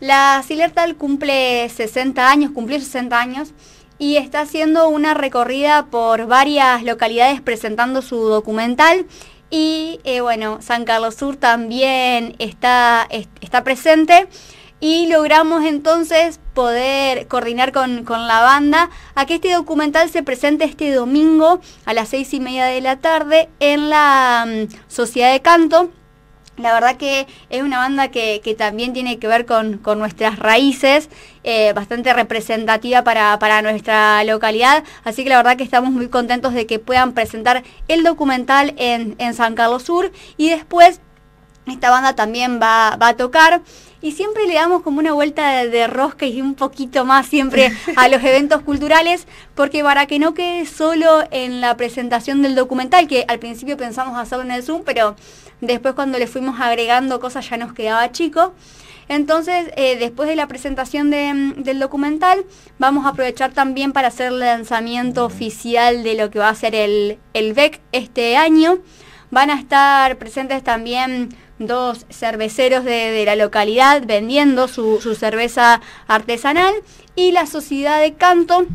La Silertal cumple 60 años, cumplió 60 años y está haciendo una recorrida por varias localidades presentando su documental. Y eh, bueno, San Carlos Sur también está, está presente y logramos entonces poder coordinar con, la banda a que este documental se presente este domingo a las seis y media de la tarde en la mm, Sociedad de Canto. La verdad que es una banda que, también tiene que ver con, nuestras raíces, eh, bastante representativa para, nuestra localidad, así que la verdad que estamos muy contentos de que puedan presentar el documental en, San Carlos Sur y después esta banda también va a tocar y siempre le damos como una vuelta de, rosca y un poquito más siempre a los eventos culturales, porque para que no quede solo en la presentación del documental, que al principio pensamos hacerlo en el Zoom, pero después cuando le fuimos agregando cosas ya nos quedaba chico. Entonces, eh, después de la presentación mm, del documental, vamos a aprovechar también para hacer el lanzamiento oficial de lo que va a ser el, el BEC este año. Van a estar presentes también dos cerveceros de, la localidad vendiendo su, cerveza artesanal y la Sociedad de Canto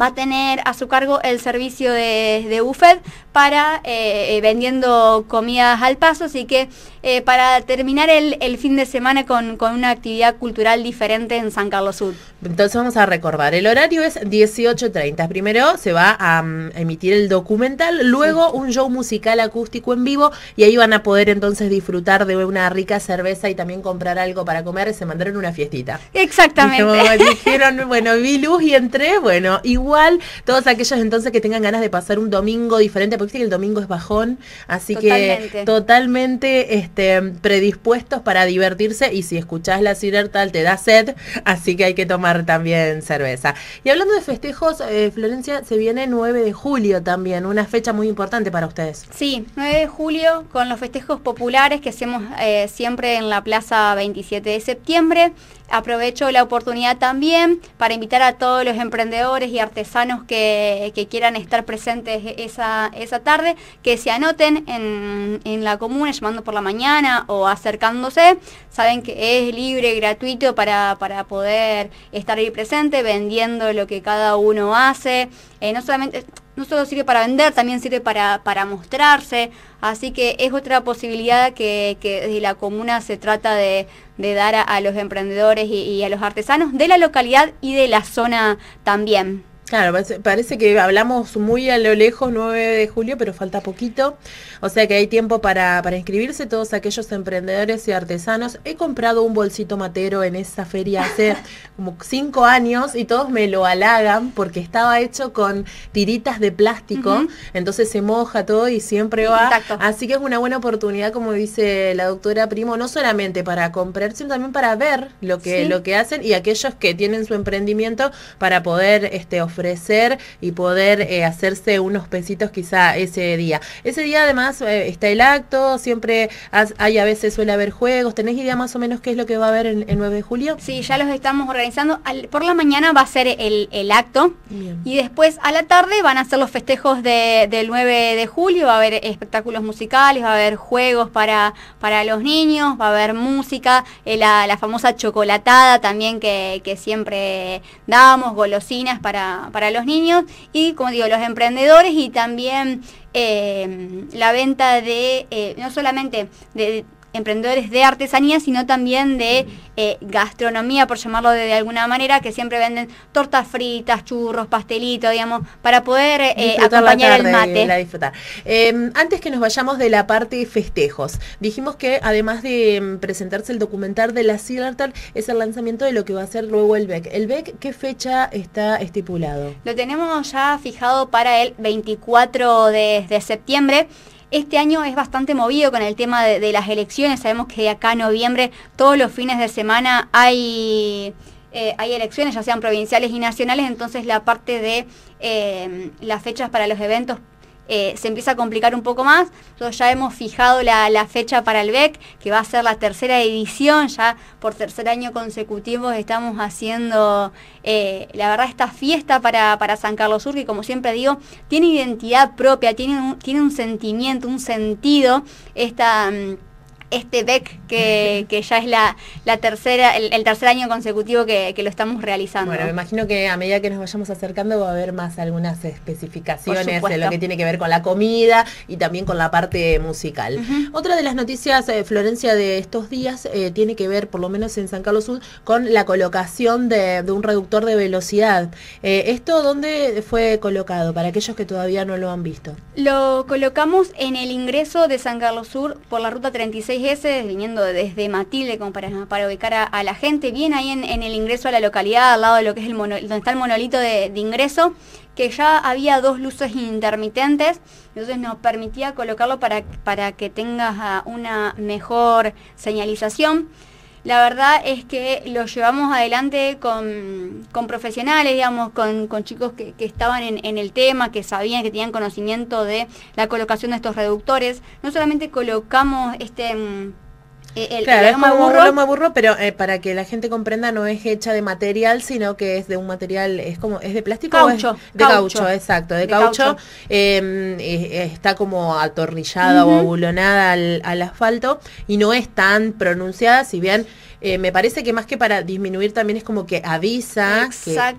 va a tener a su cargo el servicio de, de buffet para eh, vendiendo comidas al paso, así que eh, para terminar el, fin de semana con, una actividad cultural diferente en San Carlos Sur. Entonces vamos a recordar, el horario es 18.30, primero se va a mm, emitir el documental, luego un show musical acústico en vivo y ahí van a poder entonces disfrutar de una rica cerveza y también comprar algo para comer, ...y se mandaron una fiestita. Exactamente. Como dijeron, bueno, vi luz y entré, bueno, igual todos aquellos entonces que tengan ganas de pasar un domingo diferente, el domingo es bajón, así que totalmente este, predispuestos para divertirse y si escuchás la tal te da sed, así que hay que tomar también cerveza. Y hablando de festejos, eh, Florencia, se viene 9 de julio también, una fecha muy importante para ustedes. Sí, 9 de julio con los festejos populares que hacemos eh, siempre en la Plaza 27 de septiembre. Aprovecho la oportunidad también para invitar a todos los emprendedores y artesanos que, quieran estar presentes esa tarde, que se anoten en, la comuna llamando por la mañana o acercándose. Saben que es libre, gratuito para, poder estar ahí presente vendiendo lo que cada uno hace. Eh, no solamente no solo sirve para vender, también sirve para, mostrarse. Así que es otra posibilidad que, desde la comuna se trata de, dar a, los emprendedores y a los artesanos de la localidad y de la zona también. Claro, parece que hablamos muy a lo lejos, 9 de julio, pero falta poquito. O sea que hay tiempo para, para inscribirse. Todos aquellos emprendedores y artesanos. He comprado un bolsito matero en esa feria hace como 5 años y todos me lo halagan porque estaba hecho con tiritas de plástico. Entonces se moja todo y siempre va. Así que es una buena oportunidad, como dice la doctora Primo, no solamente para comprar, sino también para ver lo que, lo que hacen y aquellos que tienen su emprendimiento para poder este, ofrecer ofrecer y poder eh, hacerse unos pesitos quizá ese día. Ese día además eh, está el acto, siempre hay a veces suele haber juegos, ¿tenés idea más o menos qué es lo que va a haber el, 9 de julio? Sí, ya los estamos organizando. por la mañana va a ser el, el acto y después a la tarde van a ser los festejos del 9 de julio, va a haber espectáculos musicales, va a haber juegos para, para los niños, va a haber música, eh, la, la, famosa chocolatada también que, que siempre damos, golosinas para, para, los niños y, como digo, los emprendedores y también eh, la venta de, eh, no solamente de, emprendedores de artesanía, sino también de eh, gastronomía, por llamarlo de, alguna manera, que siempre venden tortas fritas, churros, pastelitos, digamos, para poder eh, acompañar el mate. La disfrutar. Em, antes que nos vayamos de la parte festejos, dijimos que además de em, presentarse el documental de la Silartar, es el lanzamiento de lo que va a ser luego el BEC. ¿El BEC qué fecha está estipulado? Lo tenemos ya fijado para el 24 de septiembre. Este año es bastante movido con el tema de, las elecciones. Sabemos que de acá a noviembre, todos los fines de semana hay... Eh, hay elecciones, ya sean provinciales y nacionales, entonces la parte de eh, las fechas para los eventos eh, se empieza a complicar un poco más. ya hemos fijado la, fecha para el BEC, que va a ser la tercera edición, ya por tercer año consecutivo estamos haciendo, eh, la verdad, esta fiesta para, para, San Carlos Sur, que como siempre digo, tiene identidad propia, tiene un, tiene un sentimiento, un sentido, esta... Mm, este BEC, que, ya es la, tercera, el, tercer año consecutivo que, lo estamos realizando. Bueno, me imagino que a medida que nos vayamos acercando va a haber más algunas especificaciones de lo que tiene que ver con la comida y también con la parte musical. Otra de las noticias, eh, Florencia, de estos días eh, tiene que ver, por lo menos en San Carlos Sur, con la colocación de, un reductor de velocidad. Eh, ¿Esto dónde fue colocado para aquellos que todavía no lo han visto? Lo colocamos en el ingreso de San Carlos Sur por la ruta 36 6 viniendo desde Matilde, como para, para ubicar a, la gente, bien ahí en, el ingreso a la localidad, al lado de lo que es el donde está el monolito de, ingreso, que ya había dos luces intermitentes, entonces nos permitía colocarlo para, para que tengas ah, una mejor señalización la verdad es que lo llevamos adelante con, profesionales, digamos, con, chicos que, estaban en, en, el tema, que sabían, que tenían conocimiento de la colocación de estos reductores. No solamente colocamos este mm, eh, el, claro, es como burro, de burro, pero eh, para que la gente comprenda, no es hecha de material, sino que es de un material, es como, es de plástico. de caucho. exacto, de, caucho. Em, está como atornillada o abulonada al, asfalto y no es tan pronunciada, si bien eh, me parece que más que para disminuir también es como que avisa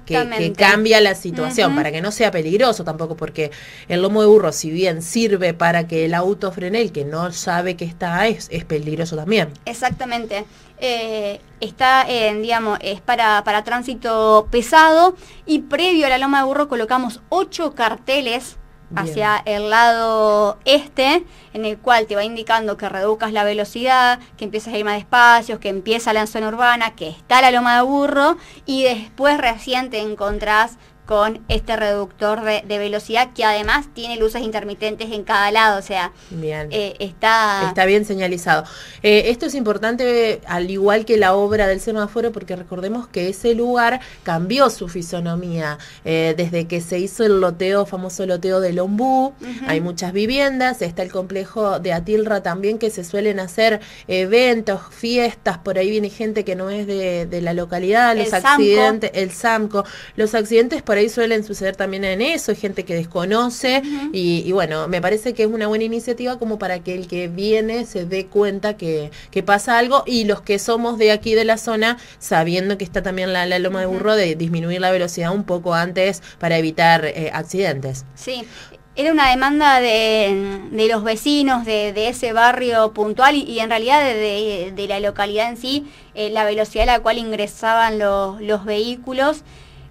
que, cambia la situación, para que no sea peligroso tampoco, porque el lomo de burro, si bien sirve para que el auto frene, el que no sabe que está, es peligroso también Exactamente. Eh, está, en, eh, digamos, es para, para tránsito pesado y previo a la Loma de Burro colocamos ocho carteles hacia el lado este, en el cual te va indicando que reducas la velocidad, que empiezas a ir más despacio, que empieza la zona urbana, que está la loma de burro y después recién te encontrás con este reductor de, velocidad que además tiene luces intermitentes en cada lado, o sea, eh, está... está bien señalizado. Eh, esto es importante al igual que la obra del semáforo porque recordemos que ese lugar cambió su fisonomía eh, desde que se hizo el loteo, famoso loteo de Lombú, hay muchas viviendas, está el complejo de Atilra también que se suelen hacer eventos, fiestas, por ahí viene gente que no es de, la localidad, los accidentes, el SAMCO, los accidentes por por ahí suelen suceder también en eso, hay gente que desconoce y, bueno, me parece que es una buena iniciativa como para que el que viene se dé cuenta que, pasa algo y los que somos de aquí de la zona, sabiendo que está también la, loma de burro, de disminuir la velocidad un poco antes para evitar eh, accidentes. Sí, era una demanda de, los vecinos de, ese barrio puntual y, en realidad de, la localidad en sí, eh, la velocidad a la cual ingresaban los vehículos.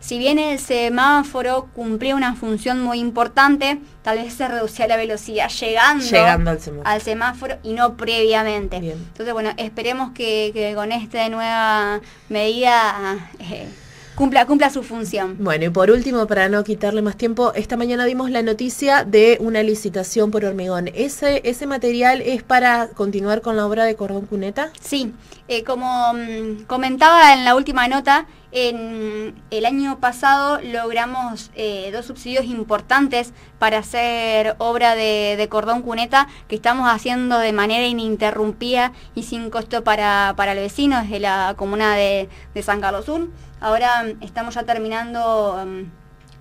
Si bien el semáforo cumplía una función muy importante, tal vez se reducía la velocidad llegando, al, semáforo. y no previamente. Entonces, bueno, esperemos que, con esta nueva medida... Eh, cumpla, cumpla su función. Bueno, y por último, para no quitarle más tiempo, esta mañana dimos la noticia de una licitación por hormigón. ¿Ese, ese material es para continuar con la obra de Cordón Cuneta? Sí, eh, como mm, comentaba en la última nota, en el año pasado logramos eh, dos subsidios importantes para hacer obra de, cordón cuneta que estamos haciendo de manera ininterrumpida y sin costo para, para el vecino, desde la comuna de, de San Carlos Sur. Ahora mm, estamos ya terminando... Mm,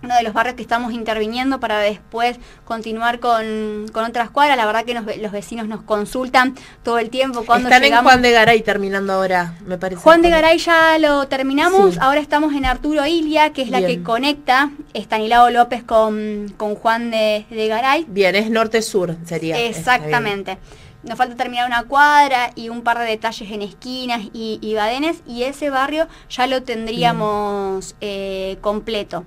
uno de los barrios que estamos interviniendo para después continuar con, con otras cuadras. La verdad que los vecinos nos consultan todo el tiempo. Cuando Están en Juan de Garay terminando ahora, me parece. Juan de Garay ya lo terminamos. Ahora estamos en Arturo Ilia, que es la que conecta Estanilao López con, Juan de, Garay. Bien, es norte-sur sería. Exactamente nos falta terminar una cuadra y un par de detalles en esquinas y, badenes y ese barrio ya lo tendríamos eh, completo.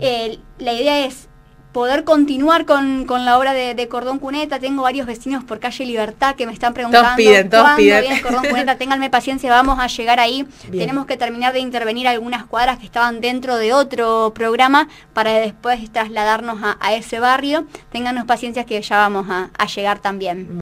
la idea es poder continuar con, la obra de, Cordón Cuneta. Tengo varios vecinos por calle Libertad que me están preguntando todos Cordón Cuneta. Ténganme paciencia, vamos a llegar ahí. Tenemos que terminar de intervenir algunas cuadras que estaban dentro de otro programa para después trasladarnos a, ese barrio. Téngannos paciencia que ya vamos a llegar también.